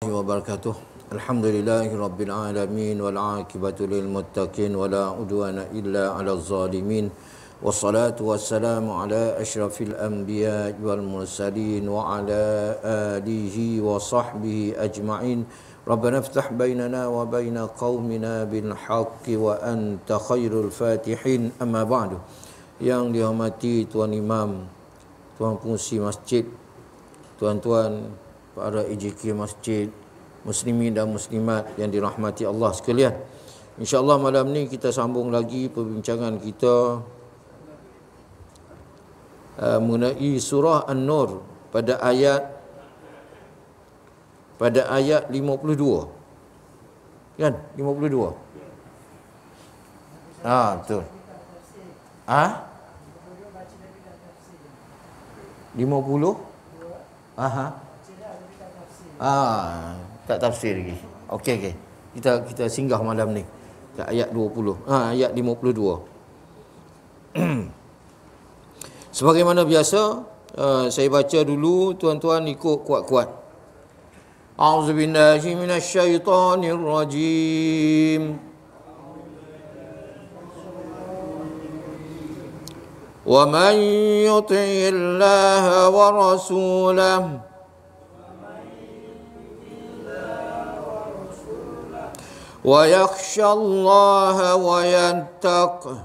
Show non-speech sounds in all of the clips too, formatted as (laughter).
wabarakatuh. Alhamdulillahirabbil alamin wal aqibatu lil muttaqin wala udwana illa 'alal zalimin. Wassalatu wassalamu ala asyrafil anbiya wal mursalin wa ala alihi wa sahbihi ajma'in. Rabbana iftah bainana wa baina qaumina bil haqqi wa anta khairul fatihin. Amma ba'du. Yang dihormati tuan imam, tuan pengerusi masjid, tuan-tuan para EJK masjid muslimin dan muslimat yang dirahmati Allah sekalian. Insya-Allah malam ni kita sambung lagi perbincangan kita uh, mengenai surah An-Nur pada ayat pada ayat 52. Kan? 52. Ah, ha, betul. Ah? Ha? 50? Aha. Ah, ha, tak tafsir lagi. Okey okey. Kita kita singgah malam ni. Kat ayat 20. Ha, ah, ayat 52. (clears throat) Sebagaimana biasa, uh, saya baca dulu tuan-tuan ikut kuat-kuat. A'udzu billahi minasyaitonir rajim. Wa man yuti'illah wa rasulahu ويخشى الله ويتقه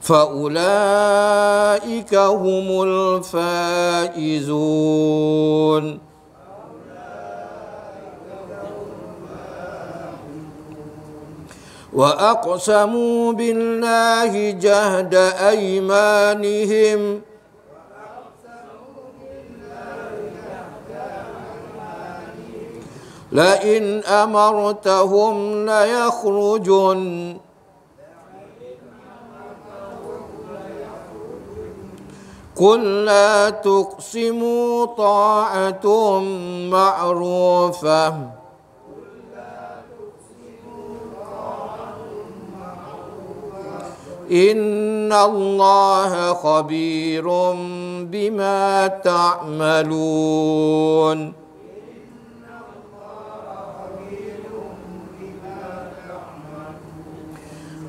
فأولئك هم الفائزون وأقسموا بالله جهد أيمانهم لئن أمرتهم ليخرجن قل لا تقسموا طاعة معروفة إن الله خبير بما تعملون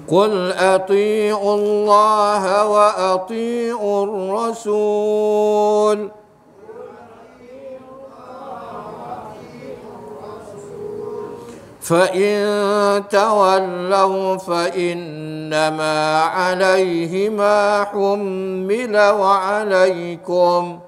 قل أطيعوا الله وأطيعوا الرسول فإن تولوا فإنما عليه ما حمل وعليكم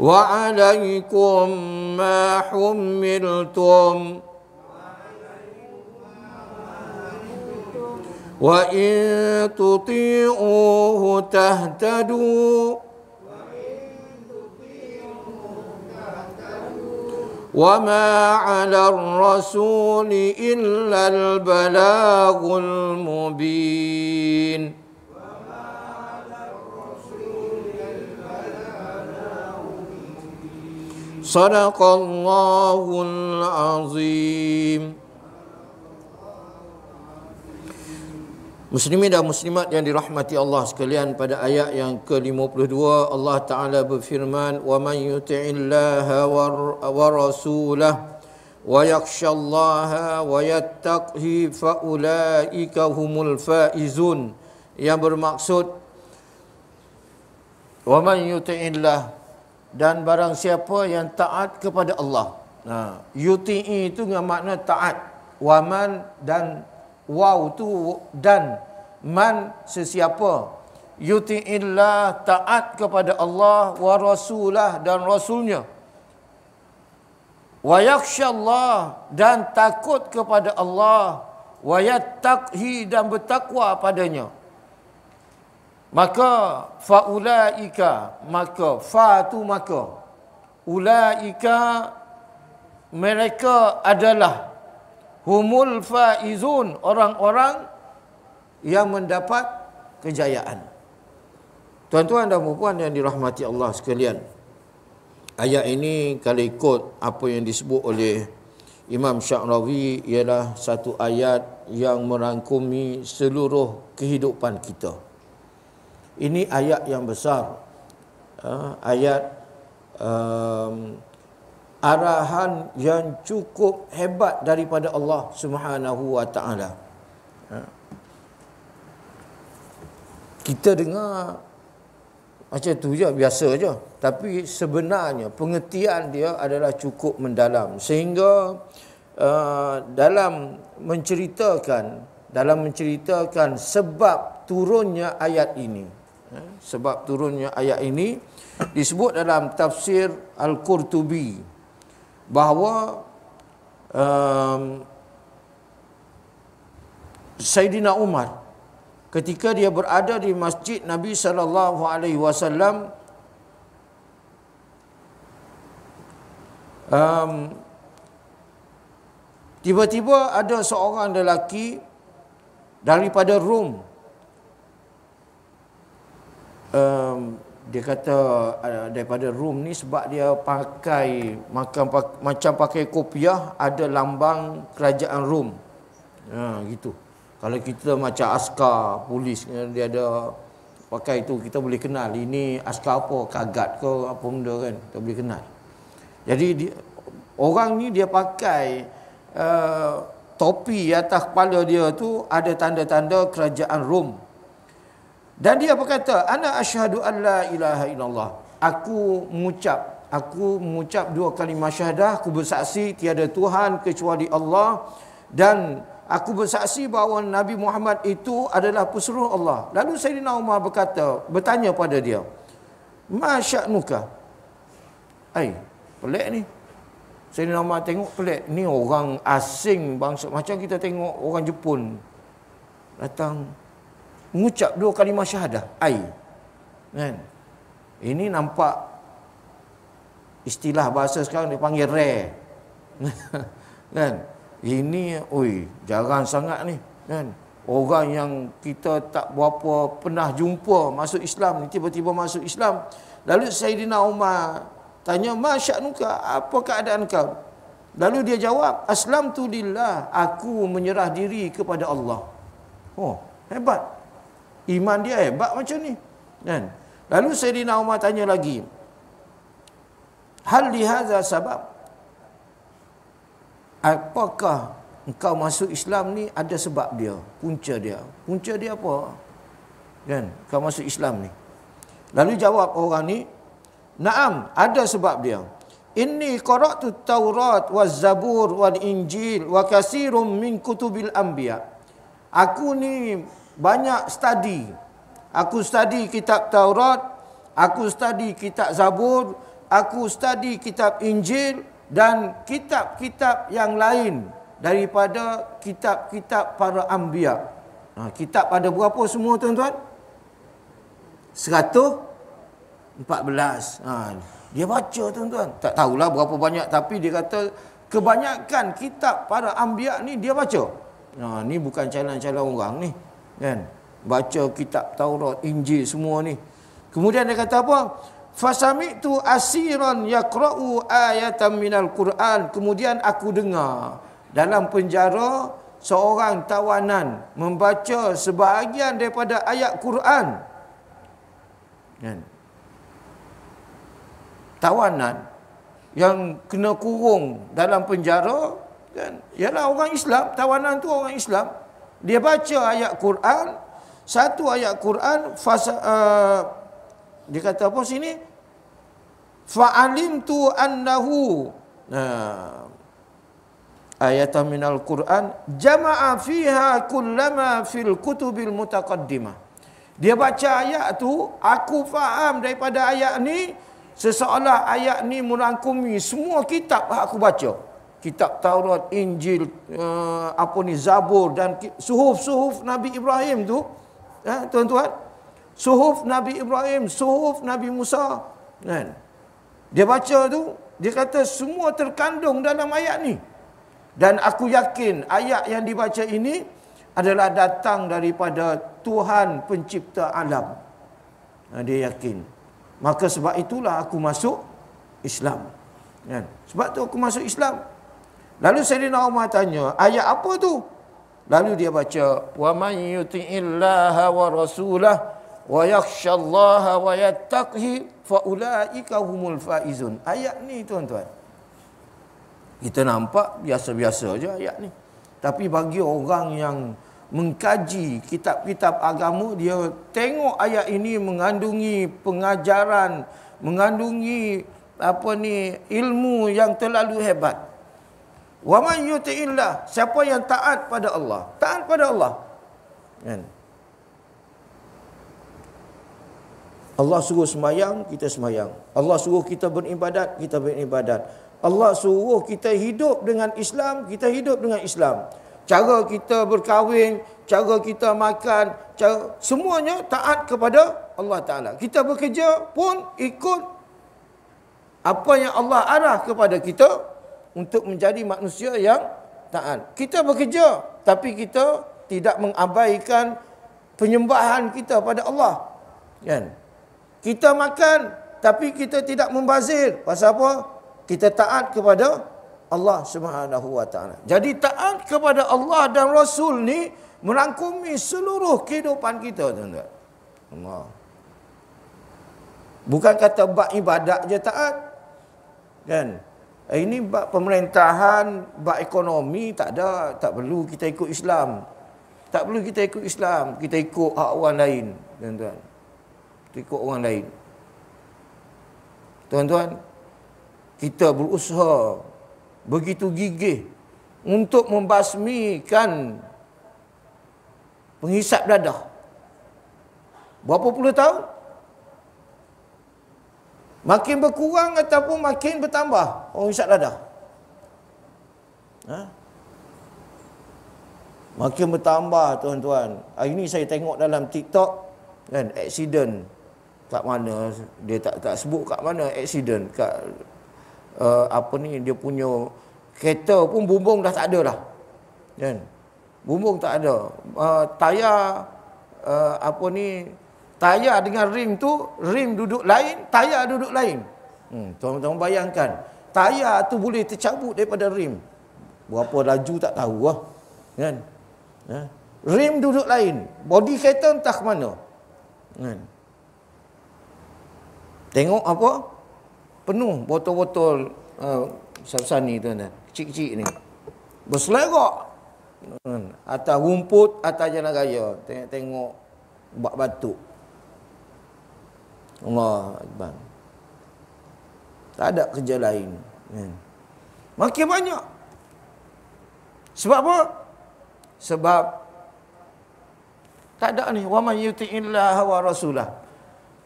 وعليكم ما حملتم وإن تطيعوه تهتدوا وما على الرسول إلا البلاغ المبين صدق الله العظيم Muslimin dan muslimat yang dirahmati Allah sekalian pada ayat yang ke-52 Allah Taala berfirman wa man yuti'illaha wa rasulah wa yakhshallaha wa yattaqhi fa ulaika humul faizun yang bermaksud wa man yuti'illaha dan barang siapa yang taat kepada Allah. Ha, UTE itu dengan makna taat. Waman dan waw tu dan man sesiapa. yuti Yuti'illah e taat kepada Allah wa rasulah dan rasulnya. Wa yakshallah dan takut kepada Allah. Wa yattaqhi dan bertakwa padanya. Maka faulaika maka fa tu maka ulaika mereka adalah humul faizun orang-orang yang mendapat kejayaan. Tuan-tuan dan puan yang dirahmati Allah sekalian. Ayat ini kalau ikut apa yang disebut oleh Imam Syarawi ialah satu ayat yang merangkumi seluruh kehidupan kita. Ini ayat yang besar. Ha, ayat um, arahan yang cukup hebat daripada Allah Subhanahu Wa Taala. Ha. Kita dengar macam tu je biasa je. Tapi sebenarnya pengertian dia adalah cukup mendalam sehingga uh, dalam menceritakan dalam menceritakan sebab turunnya ayat ini Eh, sebab turunnya ayat ini disebut dalam tafsir al-Qurtubi bahawa um, Sayyidina Umar ketika dia berada di masjid Nabi sallallahu alaihi wasallam um tiba-tiba ada seorang lelaki daripada Rom um, dia kata uh, daripada room ni sebab dia pakai macam pakai, macam pakai kopiah ada lambang kerajaan room. Ha gitu. Kalau kita macam askar polis eh, dia ada pakai itu kita boleh kenal ini askar apa kagat ke apa benda kan kita boleh kenal. Jadi dia, orang ni dia pakai uh, topi atas kepala dia tu ada tanda-tanda kerajaan Rom. Dan dia berkata, "Ana asyhadu an la ilaha illallah." Aku mengucap, aku mengucap dua kalimah syahadah, aku bersaksi tiada Tuhan kecuali Allah dan aku bersaksi bahawa Nabi Muhammad itu adalah pesuruh Allah. Lalu Sayyidina Umar berkata, bertanya pada dia, "Ma sya'nuka?" Ai, pelik ni. Sayyidina Umar tengok pelik, ni orang asing bangsa macam kita tengok orang Jepun datang mengucap dua kalimah syahadah ai kan ini nampak istilah bahasa sekarang dipanggil rare (laughs) kan ini oi jarang sangat ni kan orang yang kita tak berapa pernah jumpa masuk Islam ni tiba-tiba masuk Islam lalu Saidina Umar tanya masyaknuka apa keadaan kau lalu dia jawab aslamtu lillah aku menyerah diri kepada Allah oh hebat Iman dia hebat macam ni. Kan? Lalu Sayyidina Umar tanya lagi. Hal lihaza sabab. Apakah engkau masuk Islam ni ada sebab dia. Punca dia. Punca dia apa? Kan? Kau masuk Islam ni. Lalu jawab orang ni. Naam, ada sebab dia. Ini korak tu Taurat wa Zabur wa Injil wa kasirum min kutubil anbiya. Aku ni banyak study. Aku study kitab Taurat, aku study kitab Zabur, aku study kitab Injil dan kitab-kitab yang lain daripada kitab-kitab para anbiya. Ha, kitab ada berapa semua tuan-tuan? 114. Ha, dia baca tuan-tuan. Tak tahulah berapa banyak tapi dia kata kebanyakan kitab para anbiya ni dia baca. Ha, ni bukan calon-calon orang ni kan baca kitab Taurat Injil semua ni kemudian dia kata apa fasami'tu asiran yaqra'u ayatan minal Quran kemudian aku dengar dalam penjara seorang tawanan membaca sebahagian daripada ayat Quran kan tawanan yang kena kurung dalam penjara kan ialah orang Islam tawanan tu orang Islam dia baca ayat Quran, satu ayat Quran fasa uh, eh, dia kata apa sini? Fa'alimtu annahu nah, ayat min quran jama'a fiha kullama fil kutubil mutaqaddimah. Dia baca ayat tu, aku faham daripada ayat ni seseolah ayat ni merangkumi semua kitab aku baca kitab Taurat, Injil, uh, apa ni Zabur dan suhuf-suhuf Nabi Ibrahim tu, ya, tuan-tuan, suhuf Nabi Ibrahim, suhuf Nabi Musa, kan? Dia baca tu, dia kata semua terkandung dalam ayat ni. Dan aku yakin ayat yang dibaca ini adalah datang daripada Tuhan pencipta alam. Ha, dia yakin. Maka sebab itulah aku masuk Islam. Kan? Sebab tu aku masuk Islam. Lalu Sayyidina Umar tanya, ayat apa tu? Lalu dia baca, "Wa man yuti'i Allah wa rasulah wa yakhsha Allah wa yattaqi fa ulaika humul faizun." Ayat ni tuan-tuan. Kita nampak biasa-biasa aja ayat ni. Tapi bagi orang yang mengkaji kitab-kitab agama, dia tengok ayat ini mengandungi pengajaran, mengandungi apa ni ilmu yang terlalu hebat. Wa man yuti'illah. Siapa yang taat pada Allah. Taat pada Allah. Kan? Allah suruh semayang, kita semayang. Allah suruh kita beribadat, kita beribadat. Allah suruh kita hidup dengan Islam, kita hidup dengan Islam. Cara kita berkahwin, cara kita makan, cara, semuanya taat kepada Allah Ta'ala. Kita bekerja pun ikut apa yang Allah arah kepada kita untuk menjadi manusia yang taat. Kita bekerja tapi kita tidak mengabaikan penyembahan kita pada Allah. Kan? Kita makan tapi kita tidak membazir. Pasal apa? Kita taat kepada Allah Subhanahu Wa Taala. Jadi taat kepada Allah dan Rasul ni merangkumi seluruh kehidupan kita, tuan-tuan. Allah. Bukan kata buat ibadat je taat. Kan? Eh, ini bab pemerintahan, bab ekonomi tak ada, tak perlu kita ikut Islam. Tak perlu kita ikut Islam, kita ikut hak orang lain, tuan-tuan. Kita ikut orang lain. Tuan-tuan, kita berusaha begitu gigih untuk membasmikan penghisap dadah. Berapa puluh tahun? Makin berkurang ataupun makin bertambah orang oh, hisap dadah. Ha? Makin bertambah tuan-tuan. Hari ni saya tengok dalam TikTok kan accident kat mana dia tak tak sebut kat mana accident kat uh, apa ni dia punya kereta pun bumbung dah tak ada dah. Kan? Bumbung tak ada. Uh, tayar uh, apa ni tayar dengan rim tu rim duduk lain tayar duduk lain hmm tuan-tuan bayangkan tayar tu boleh tercabut daripada rim berapa laju tak tahu lah kan ya ha? rim duduk lain body kereta entah ke mana kan tengok apa penuh botol-botol uh, ha, sasan ni tuan-tuan kecil-kecil ni berselerak kan? atas rumput atas jalan raya tengok-tengok buat batuk Allah Akbar. Tak ada kerja lain. Kan? Makin banyak. Sebab apa? Sebab tak ada ni. Wa man yuti'illah wa rasulah.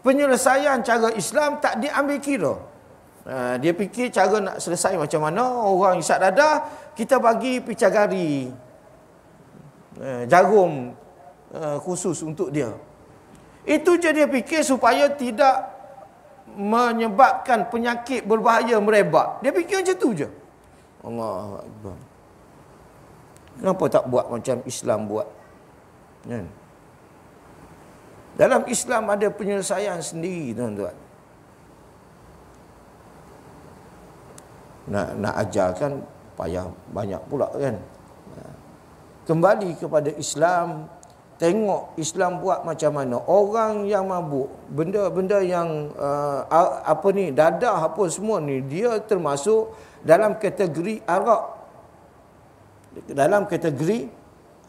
Penyelesaian cara Islam tak diambil kira. Ha, dia fikir cara nak selesai macam mana. Orang isat dadah, kita bagi picagari. Eh, jarum eh, khusus untuk dia. Itu je dia fikir supaya tidak menyebabkan penyakit berbahaya merebak. Dia fikir macam tu je. Allahu akbar. Kenapa tak buat macam Islam buat? Kan? Dalam Islam ada penyelesaian sendiri tuan-tuan. Nak nak ajarkan payah banyak pula kan. Kembali kepada Islam, tengok Islam buat macam mana orang yang mabuk benda-benda yang uh, apa ni dadah apa semua ni dia termasuk dalam kategori arak dalam kategori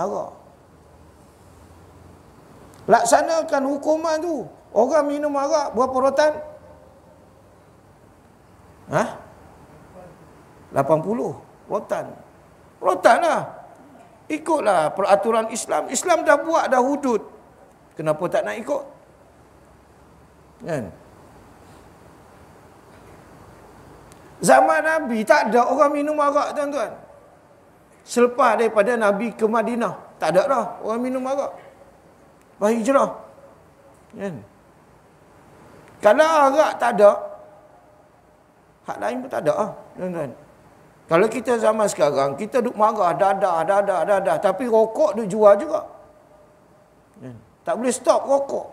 arak laksanakan hukuman tu orang minum arak berapa rotan ha 80 rotan rotan lah Ikutlah peraturan Islam. Islam dah buat dah hudud. Kenapa tak nak ikut? Kan? Zaman Nabi tak ada orang minum arak tuan-tuan. Selepas daripada Nabi ke Madinah, tak ada dah orang minum arak. Pas hijrah. Kan? Kalau arak tak ada, hak lain pun tak ada lah. tuan-tuan. Kalau kita zaman sekarang, kita duk marah, dadah, dadah, dadah. Tapi rokok duk jual juga. Kan? Tak boleh stop rokok.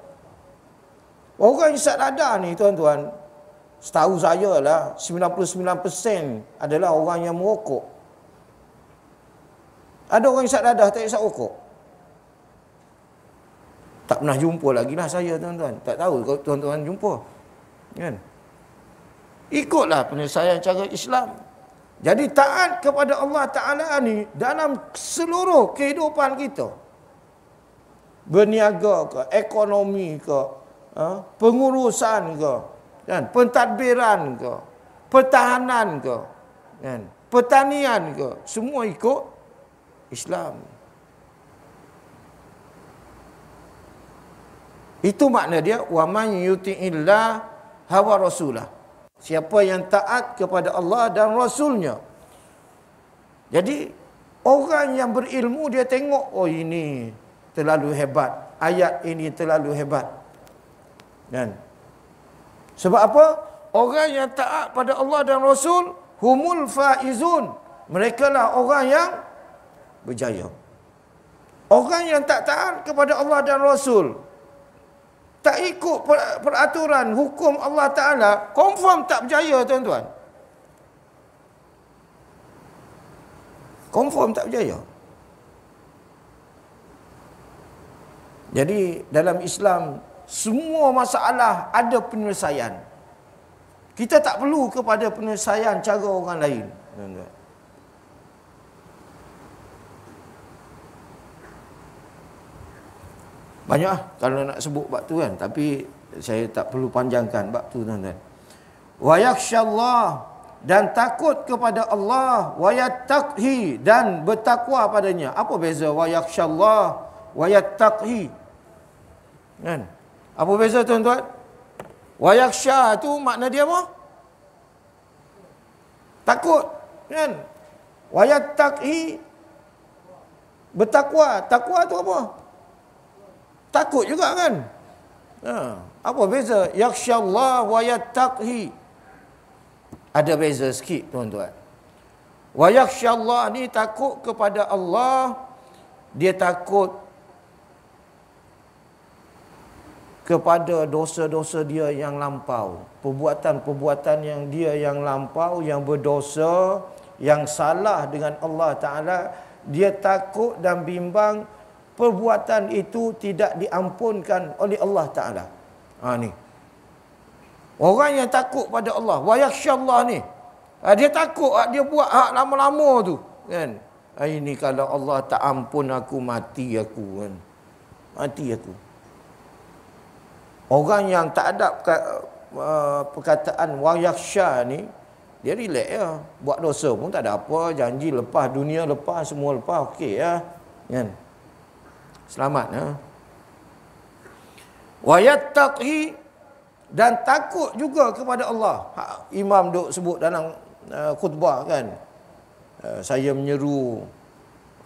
Orang yang isap dadah ni, tuan-tuan. Setahu saya lah, 99% adalah orang yang merokok. Ada orang yang isap dadah, tak isap rokok. Tak pernah jumpa lagi lah saya, tuan-tuan. Tak tahu kalau tuan-tuan jumpa. Kan? Ikutlah penyelesaian cara Islam. Islam. Jadi taat kepada Allah Ta'ala ni dalam seluruh kehidupan kita. Berniaga ke, ekonomi ke, ha, pengurusan ke, kan, pentadbiran ke, pertahanan ke, kan, pertanian ke. Semua ikut Islam. Itu makna dia. وَمَنْ يُتِئِ اللَّهَ هَوَ رَسُولَهُ Siapa yang taat kepada Allah dan Rasulnya. Jadi, orang yang berilmu dia tengok, oh ini terlalu hebat. Ayat ini terlalu hebat. Dan Sebab apa? Orang yang taat pada Allah dan Rasul, humul faizun. Mereka lah orang yang berjaya. Orang yang tak taat kepada Allah dan Rasul, tak ikut peraturan hukum Allah Ta'ala, confirm tak berjaya tuan-tuan. Confirm tak berjaya. Jadi dalam Islam, semua masalah ada penyelesaian. Kita tak perlu kepada penyelesaian cara orang lain. Tuan-tuan. Banyak lah kalau nak sebut bab tu kan tapi saya tak perlu panjangkan bab tu tuan-tuan. Wa yakhsyallah dan takut kepada Allah wa yattaqi dan bertakwa padanya. Apa beza wa yakhsyallah wa yattaqi? Kan? Apa beza tuan-tuan? Wa yakhsha tu makna dia apa? Takut kan? Wa yattaqi bertakwa. Takwa tu apa? takut juga kan ha. apa beza yakshallah wa yattaqhi ada beza sikit tuan-tuan wa yakshallah ni takut kepada Allah dia takut kepada dosa-dosa dia yang lampau perbuatan-perbuatan yang dia yang lampau yang berdosa yang salah dengan Allah Taala dia takut dan bimbang perbuatan itu tidak diampunkan oleh Allah Taala. Ha ni. Orang yang takut pada Allah, wa yakhsyallah ni. Ha, dia takut ha, dia buat hak lama-lama tu, kan? Ha, ini kalau Allah tak ampun aku mati aku kan. Mati aku. Orang yang tak ada ha, perkataan wa yakhsha ni dia relax ya. Buat dosa pun tak ada apa. Janji lepas dunia lepas semua lepas okey ya. Kan? Ya. Selamat ya. Wayattaqi dan takut juga kepada Allah. Ha, imam duk sebut dalam uh, khutbah kan. Uh, saya menyeru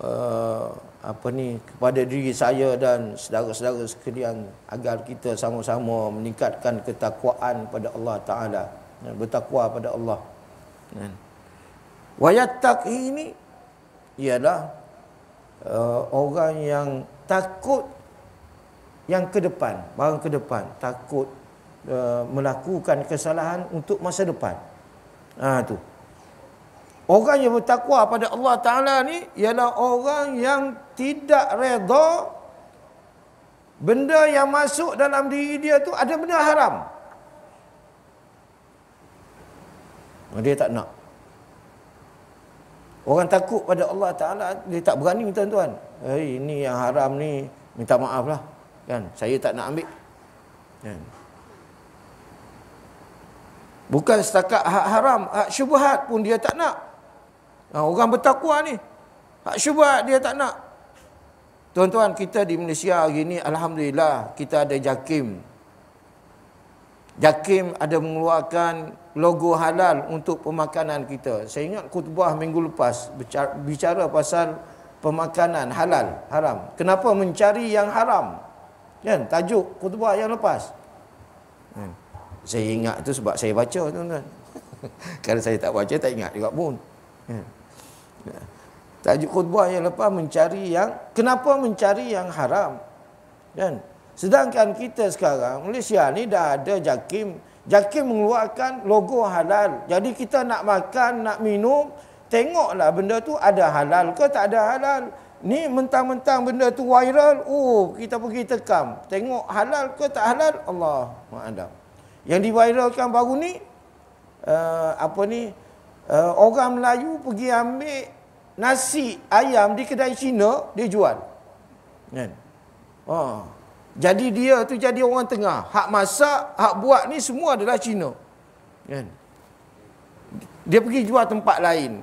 uh, apa ni kepada diri saya dan saudara-saudara sekalian agar kita sama-sama meningkatkan ketakwaan pada Allah Taala. Ya, bertakwa pada Allah. Kan. Wayattaqi ini ialah uh, orang yang takut yang ke depan, barang ke depan, takut uh, melakukan kesalahan untuk masa depan. Ha tu. Orang yang bertakwa pada Allah Taala ni ialah orang yang tidak redha benda yang masuk dalam diri dia tu ada benda haram. Oh, dia tak nak. Orang takut pada Allah Taala dia tak berani tuan-tuan eh, ini yang haram ni minta maaf lah kan saya tak nak ambil kan bukan setakat hak haram hak syubhat pun dia tak nak ha, orang bertakwa ni hak syubhat dia tak nak tuan-tuan kita di Malaysia hari ni alhamdulillah kita ada JAKIM JAKIM ada mengeluarkan logo halal untuk pemakanan kita saya ingat khutbah minggu lepas bicara, bicara pasal pemakanan halal haram. Kenapa mencari yang haram? Kan tajuk khutbah yang lepas. Kan? Saya ingat tu sebab saya baca tu kan (laughs) Kalau saya tak baca tak ingat juga pun. Kan? Tajuk khutbah yang lepas mencari yang kenapa mencari yang haram? Kan? Sedangkan kita sekarang Malaysia ni dah ada JAKIM JAKIM mengeluarkan logo halal. Jadi kita nak makan, nak minum, tengoklah benda tu ada halal ke tak ada halal. Ni mentang-mentang benda tu viral, oh kita pergi tekam. Tengok halal ke tak halal, Allah ma'adam. Yang diviralkan baru ni, uh, apa ni, uh, orang Melayu pergi ambil nasi ayam di kedai Cina, dia jual. Kan? Oh. Jadi dia tu jadi orang tengah. Hak masak, hak buat ni semua adalah Cina. Kan? Dia pergi jual tempat lain.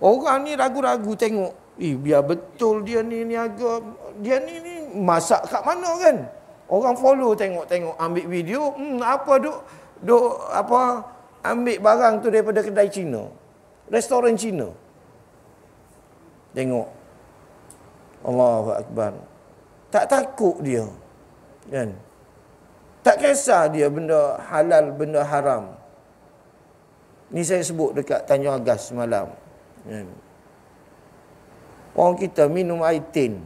Orang ni ragu-ragu tengok. Eh, biar betul dia ni niaga. Dia ni ni masak kat mana kan? Orang follow tengok-tengok ambil video. Hmm, apa duk, duk apa ambil barang tu daripada kedai Cina. Restoran Cina. Tengok. Allahu Akbar. Tak takut dia. Kan? Tak kisah dia benda halal, benda haram. Ni saya sebut dekat Tanjung Agas semalam. Kan? Orang kita minum air tin.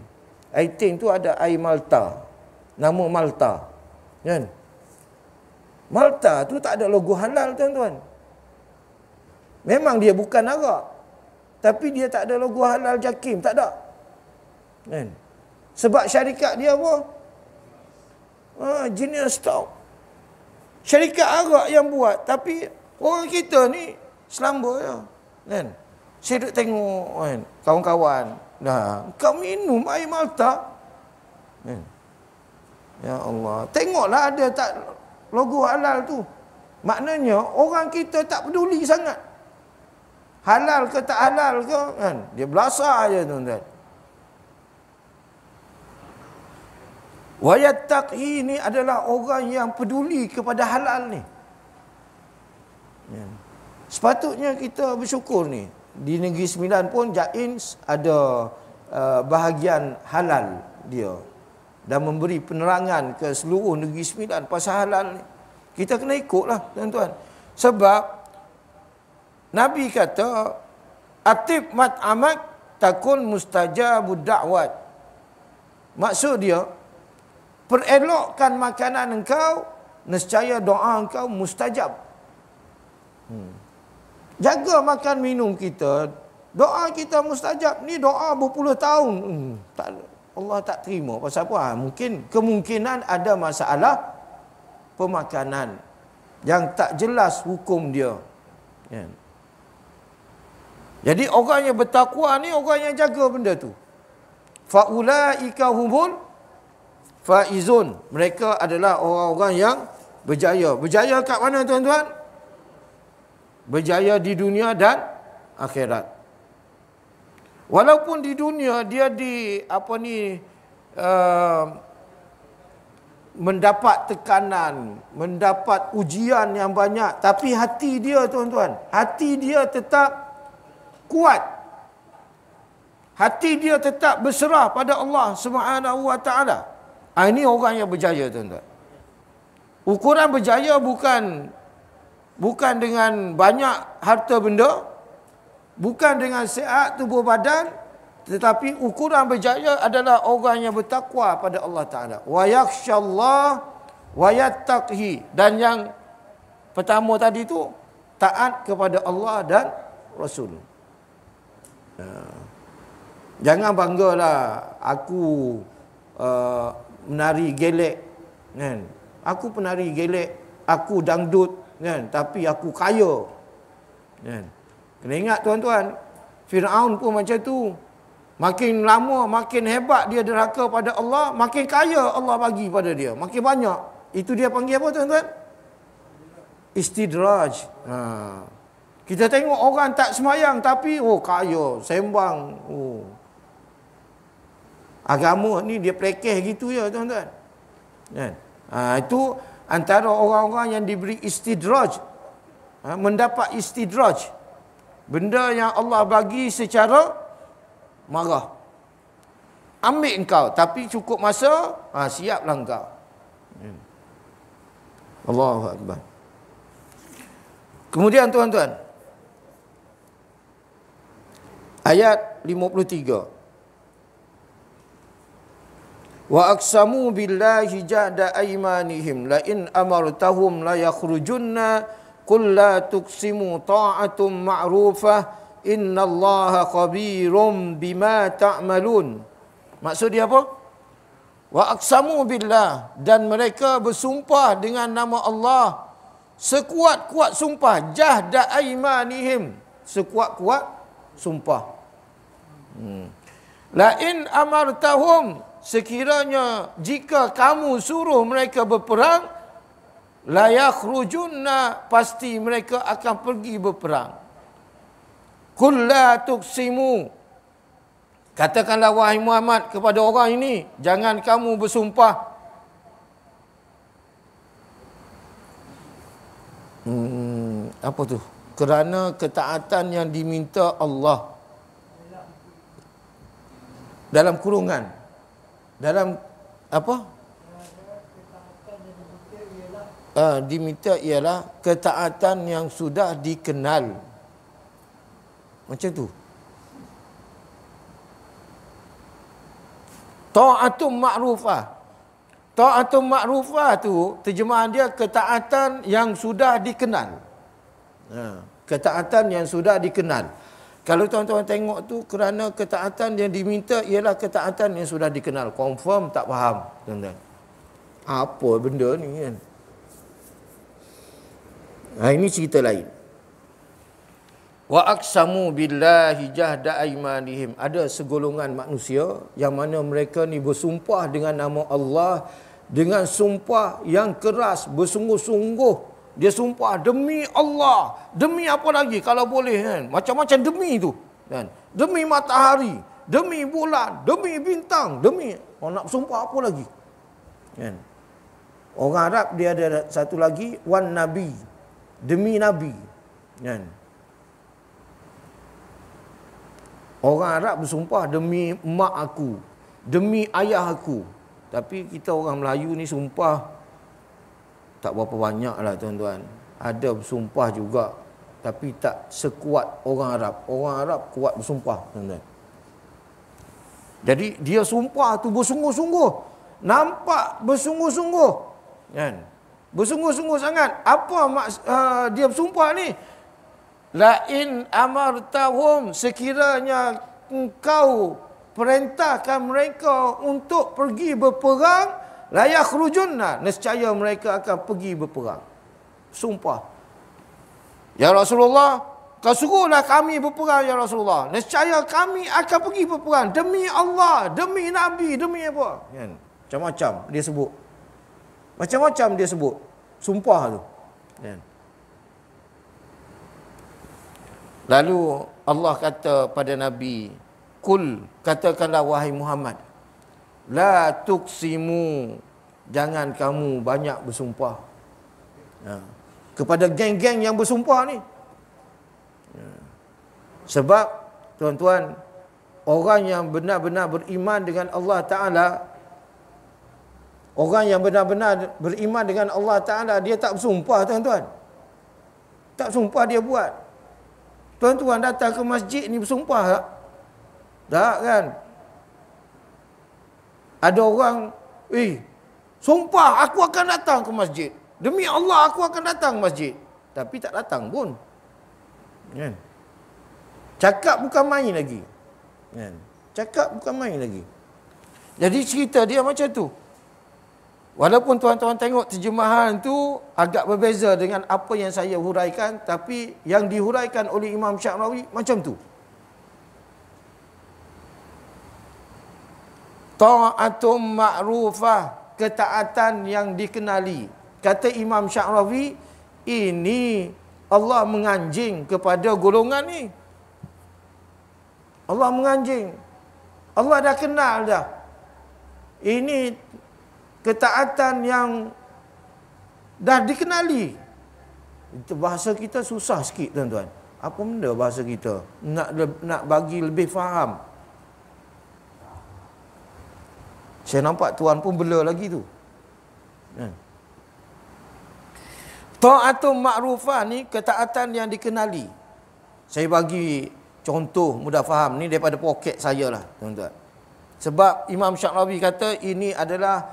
Air tin tu ada air Malta. Nama Malta. Kan? Malta tu tak ada logo halal tuan-tuan. Memang dia bukan arak. Tapi dia tak ada logo halal jakim. Tak ada. Kan? Sebab syarikat dia apa? Ah, ha, genius stock. Syarikat arak yang buat. Tapi orang kita ni selamba je. Ya. Kan? Ya? Saya duduk tengok kan, kawan-kawan. Nah, kau minum air malta. Kan? Ya Allah. Tengoklah ada tak logo halal tu. Maknanya orang kita tak peduli sangat. Halal ke tak halal ke kan. Dia belasah aja tuan-tuan. Wayat taqi ni adalah orang yang peduli kepada halal ni. Ya. Sepatutnya kita bersyukur ni di negeri sembilan pun Jain ada uh, bahagian halal dia dan memberi penerangan ke seluruh negeri sembilan pasal halal ni. Kita kena ikutlah tuan-tuan. Sebab Nabi kata atib mat amak takun mustajab da'wat. Maksud dia perelokkan makanan engkau nescaya doa engkau mustajab. Hmm. Jaga makan minum kita. Doa kita mustajab. Ni doa berpuluh tahun. Hmm, tak, Allah tak terima. Pasal apa? Ha, mungkin kemungkinan ada masalah pemakanan. Yang tak jelas hukum dia. Ya. Jadi orang yang bertakwa ni orang yang jaga benda tu. Faulaika humbul, faizun. Mereka adalah orang-orang yang berjaya. Berjaya kat mana tuan-tuan? berjaya di dunia dan akhirat. Walaupun di dunia dia di apa ni uh, mendapat tekanan, mendapat ujian yang banyak, tapi hati dia tuan-tuan, hati dia tetap kuat. Hati dia tetap berserah pada Allah Subhanahu Wa Taala. Ah, ini orang yang berjaya tuan-tuan. Ukuran berjaya bukan bukan dengan banyak harta benda, bukan dengan sehat tubuh badan, tetapi ukuran berjaya adalah orang yang bertakwa pada Allah Taala. Wa yakhsyallah wa yattaqi dan yang pertama tadi itu taat kepada Allah dan Rasul. Ya. Jangan banggalah aku uh, eh, menari gelek kan. Aku penari gelek, aku dangdut kan tapi aku kaya kan kena ingat tuan-tuan Firaun pun macam tu makin lama makin hebat dia deraka pada Allah makin kaya Allah bagi pada dia makin banyak itu dia panggil apa tuan-tuan istidraj ha kita tengok orang tak semayang tapi oh kaya sembang oh agama ni dia pelekeh gitu ya tuan-tuan kan ha itu antara orang-orang yang diberi istidraj ha, mendapat istidraj benda yang Allah bagi secara marah ambil engkau tapi cukup masa ha siaplah engkau hmm. Allahu akbar kemudian tuan-tuan ayat 53 wa aqsamu billahi jahda aymanihim la in amartahum la yakhrujunna qul la tuksimu ta'atum ma'rufah innallaha khabirum bima ta'malun maksud dia apa wa aqsamu billah dan mereka bersumpah dengan nama Allah sekuat-kuat sumpah jahda aymanihim sekuat-kuat sumpah hmm. la in amartahum sekiranya jika kamu suruh mereka berperang layak yakhrujunna pasti mereka akan pergi berperang kullu tuksimu katakanlah wahai Muhammad kepada orang ini jangan kamu bersumpah hmm, apa tu kerana ketaatan yang diminta Allah dalam kurungan dalam apa? Uh, diminta ialah ketaatan yang sudah dikenal. Macam tu. Taatum ma'rufah. taatum ma'rufah tu terjemahan dia ketaatan yang sudah dikenal. Ha. Ketaatan yang sudah dikenal. Kalau tuan-tuan tengok tu kerana ketaatan yang diminta ialah ketaatan yang sudah dikenal. Confirm tak faham, tuan-tuan. Apa benda ni kan? Ha, ini cerita lain. Wa aqsamu billahi jahda aymanihim. Ada segolongan manusia yang mana mereka ni bersumpah dengan nama Allah dengan sumpah yang keras, bersungguh-sungguh dia sumpah demi Allah, demi apa lagi kalau boleh kan? Macam-macam demi itu kan? Demi matahari, demi bulan, demi bintang, demi oh, nak sumpah apa lagi? Kan? Orang Arab dia ada satu lagi wan nabi. Demi nabi. Kan? Orang Arab bersumpah demi mak aku, demi ayah aku. Tapi kita orang Melayu ni sumpah tak berapa banyak lah tuan-tuan ada bersumpah juga tapi tak sekuat orang Arab orang Arab kuat bersumpah tuan-tuan jadi dia sumpah tu bersungguh-sungguh nampak bersungguh-sungguh kan bersungguh-sungguh sangat apa maks- uh, dia bersumpah ni Lain in amartahum sekiranya engkau perintahkan mereka untuk pergi berperang layakhrujunna nescaya mereka akan pergi berperang sumpah ya rasulullah kau suruhlah kami berperang ya rasulullah nescaya kami akan pergi berperang demi Allah demi nabi demi apa kan? macam-macam dia sebut macam-macam dia sebut sumpah tu kan? lalu Allah kata pada nabi kul katakanlah wahai Muhammad La tuksimu Jangan kamu banyak bersumpah ya. Kepada geng-geng yang bersumpah ni ya. Sebab Tuan-tuan Orang yang benar-benar beriman dengan Allah Ta'ala Orang yang benar-benar beriman dengan Allah Ta'ala Dia tak bersumpah tuan-tuan Tak bersumpah dia buat Tuan-tuan datang ke masjid ni bersumpah tak? Tak kan? Ada orang, eh, sumpah aku akan datang ke masjid. Demi Allah aku akan datang ke masjid. Tapi tak datang pun. Kan? Cakap bukan main lagi. Kan? Cakap bukan main lagi. Jadi cerita dia macam tu. Walaupun tuan-tuan tengok terjemahan tu agak berbeza dengan apa yang saya huraikan tapi yang dihuraikan oleh Imam Syarawi macam tu. Ta'atum ma'rufah Ketaatan yang dikenali Kata Imam Syarawi Ini Allah menganjing kepada golongan ni Allah menganjing Allah dah kenal dah Ini Ketaatan yang Dah dikenali Itu bahasa kita susah sikit tuan-tuan Apa benda bahasa kita Nak, nak bagi lebih faham Saya nampak tuan pun bela lagi tu. Kan? Ta'atun ma'rufah ni ketaatan yang dikenali. Saya bagi contoh mudah faham ni daripada poket saya lah tuan Sebab Imam Syarabi kata ini adalah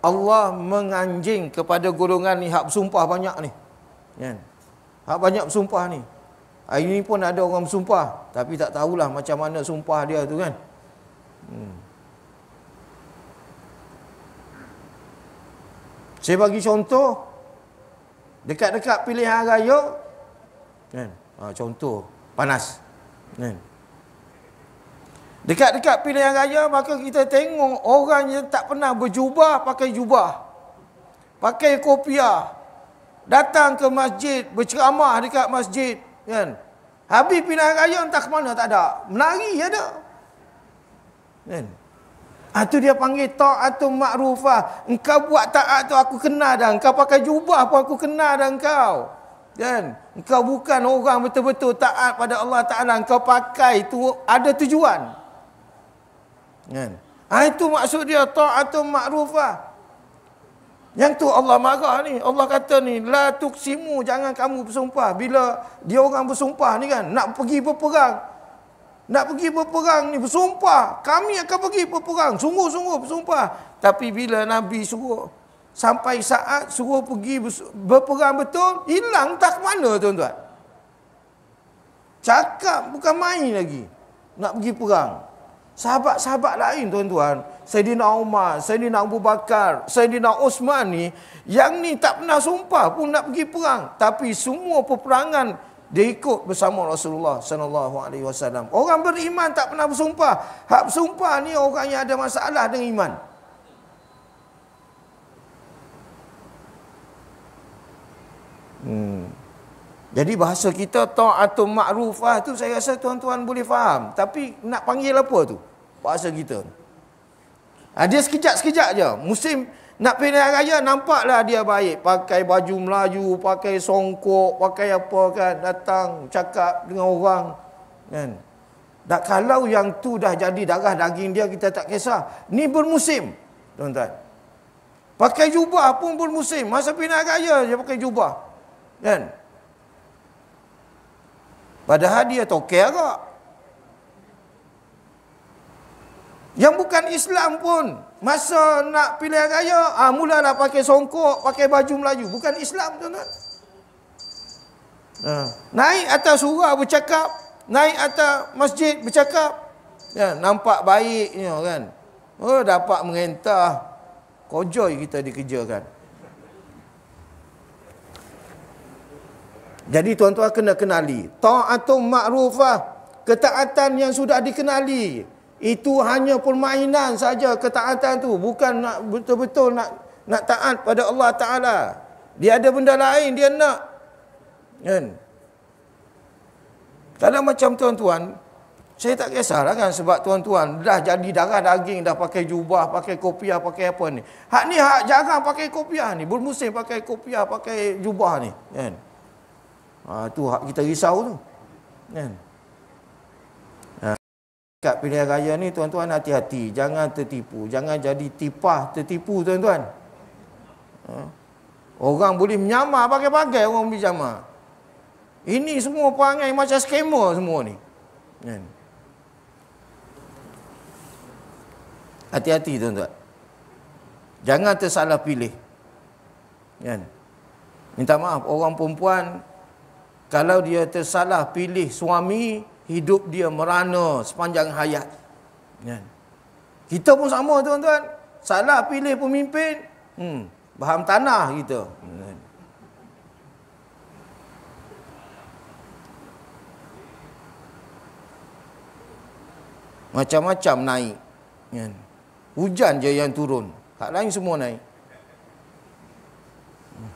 Allah menganjing kepada golongan ni hak bersumpah banyak ni. Kan? Hak banyak bersumpah ni. Hari ni pun ada orang bersumpah. Tapi tak tahulah macam mana sumpah dia tu kan. Hmm. Saya bagi contoh dekat-dekat pilihan raya kan. Ha, contoh panas. Kan. Dekat-dekat pilihan raya maka kita tengok orang yang tak pernah berjubah pakai jubah. Pakai kopiah. Datang ke masjid berceramah dekat masjid kan. Habis pilihan raya entah ke mana tak ada. Menari ada. Kan. Itu dia panggil ta'atun ma'rufah. Engkau buat ta'at tu aku kenal dah. Engkau pakai jubah pun aku kenal dah engkau. Kan? Engkau bukan orang betul-betul ta'at pada Allah Ta'ala. Engkau pakai itu ada tujuan. Kan? Ha, itu maksud dia ta'atun ma'rufah. Yang tu Allah marah ni. Allah kata ni, la tuksimu jangan kamu bersumpah. Bila dia orang bersumpah ni kan, nak pergi berperang. Nak pergi berperang ni bersumpah. Kami akan pergi berperang. Sungguh-sungguh bersumpah. Tapi bila Nabi suruh sampai saat suruh pergi berperang betul, hilang tak ke mana tuan-tuan. Cakap bukan main lagi. Nak pergi perang. Sahabat-sahabat lain tuan-tuan. Sayyidina Umar, Sayyidina Abu Bakar, Sayyidina Osman ni. Yang ni tak pernah sumpah pun nak pergi perang. Tapi semua peperangan dia ikut bersama Rasulullah sallallahu alaihi wasallam. Orang beriman tak pernah bersumpah. Hak bersumpah ni orang yang ada masalah dengan iman. Hmm. Jadi bahasa kita ta'atul ma'rufah tu saya rasa tuan-tuan boleh faham. Tapi nak panggil apa tu? Bahasa kita. Ha, dia sekejap-sekejap je. Musim nak pilihan raya nampaklah dia baik Pakai baju Melayu Pakai songkok Pakai apa kan Datang cakap dengan orang kan? Dan kalau yang tu dah jadi darah daging dia Kita tak kisah Ni bermusim Tuan-tuan Pakai jubah pun bermusim Masa pilihan raya dia pakai jubah kan? Padahal dia tokek agak Yang bukan Islam pun Masa nak pilih raya, ah mulalah pakai songkok, pakai baju Melayu. Bukan Islam, tuan-tuan. Ha. Naik atas surah bercakap, naik atas masjid bercakap. Ya, nampak baiknya kan. Oh, dapat merintah. Kojoy kita dikerjakan. Jadi tuan-tuan kena kenali. Ta'atum ma'rufah. Ketaatan yang sudah dikenali. Itu hanya permainan saja ketaatan tu. Bukan nak betul-betul nak nak taat pada Allah Ta'ala. Dia ada benda lain dia nak. Kan? Kalau macam tuan-tuan, saya tak kisahlah kan sebab tuan-tuan dah jadi darah daging, dah pakai jubah, pakai kopiah, pakai apa ni. Hak ni hak jarang pakai kopiah ni. Bermusim pakai kopiah, pakai jubah ni. Kan? Ha, tu hak kita risau tu. Kan? Ya kad pilihan raya ni tuan-tuan hati-hati jangan tertipu jangan jadi tipah tertipu tuan-tuan ha? orang boleh menyamar pakai-pakai orang boleh menyamar ini semua perangai macam skema semua ni kan? hati-hati tuan-tuan jangan tersalah pilih kan minta maaf orang perempuan kalau dia tersalah pilih suami hidup dia merana sepanjang hayat. Kan? Kita pun sama tuan-tuan. Salah pilih pemimpin, hmm, baham tanah kita. Kan? Macam-macam naik. Kan? Hujan je yang turun. Tak lain semua naik. Hmm.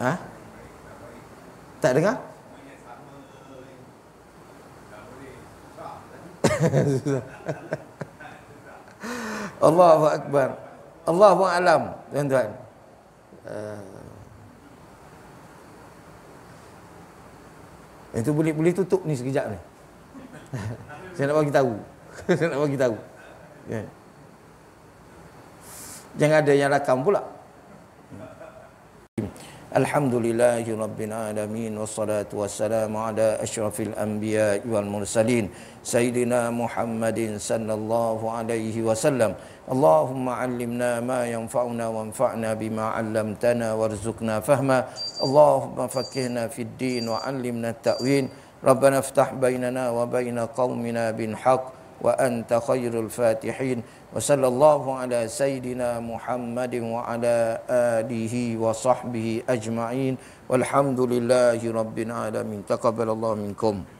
Ha? Tak dengar? (laughs) Allahu Akbar Allahu Alam Tuan-tuan uh, Itu boleh boleh tutup ni sekejap ni (laughs) Saya nak bagi tahu (laughs) Saya nak bagi tahu yeah. Jangan ada yang rakam pula Alhamdulillahirrabbilalamin Wassalatu wassalamu ala ashrafil anbiya wal mursalin Sayyidina Muhammadin sallallahu alaihi wasallam Allahumma allimna ma yanfa'una wanfa'na bima 'allamtana warzuqna fahma Allahumma fakihna fid din wa 'allimna at-ta'wil Rabbana iftah bainana wa bain qaumina bil haqq وأنت خير الفاتحين وصلى الله على سيدنا محمد وعلى آله وصحبه أجمعين والحمد لله رب العالمين تقبل الله منكم